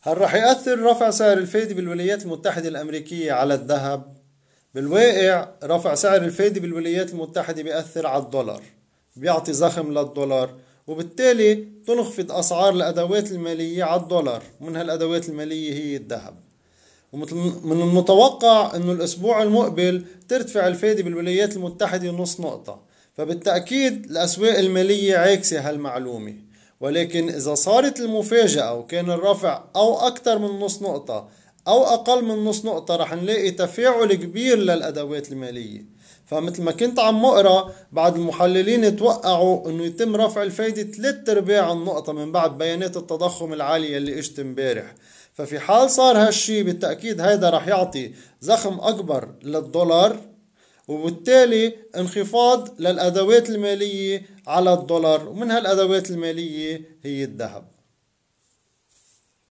هل راح يأثر رفع سعر الفايدة بالولايات المتحدة الأمريكية على الذهب؟ بالواقع رفع سعر الفايدة بالولايات المتحدة بيأثر على الدولار بيعطي زخم للدولار وبالتالي تنخفض أسعار الأدوات المالية على الدولار من هالأدوات المالية هي الذهب ومثل من المتوقع أنه الأسبوع المقبل ترتفع الفايدة بالولايات المتحدة نص نقطة فبالتأكيد الأسواق المالية عاكسة هالمعلومة ولكن إذا صارت المفاجأة وكان الرفع أو أكتر من نص نقطة أو أقل من نص نقطة رح نلاقي تفاعل كبير للأدوات المالية فمثل ما كنت عم اقرا بعض المحللين توقعوا انه يتم رفع الفايده 3 ارباع النقطه من بعد بيانات التضخم العاليه اللي اجت امبارح ففي حال صار هالشي بالتاكيد هيدا رح يعطي زخم اكبر للدولار وبالتالي انخفاض للأدوات المالية على الدولار ومن هالأدوات المالية هي الذهب